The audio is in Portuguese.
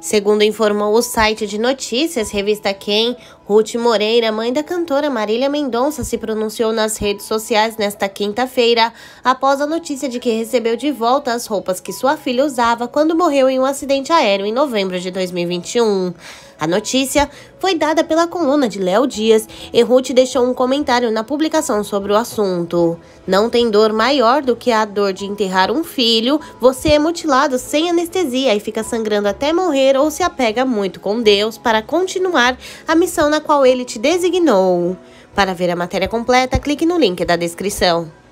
Segundo informou o site de notícias Revista Quem, Ruth Moreira, mãe da cantora Marília Mendonça, se pronunciou nas redes sociais nesta quinta-feira após a notícia de que recebeu de volta as roupas que sua filha usava quando morreu em um acidente aéreo em novembro de 2021. A notícia foi dada pela coluna de Léo Dias e Ruth deixou um comentário na publicação sobre o assunto. Não tem dor maior do que a dor de enterrar um filho, você é mutilado sem anestesia e fica sangrando até morrer ou se apega muito com Deus para continuar a missão na qual ele te designou. Para ver a matéria completa, clique no link da descrição.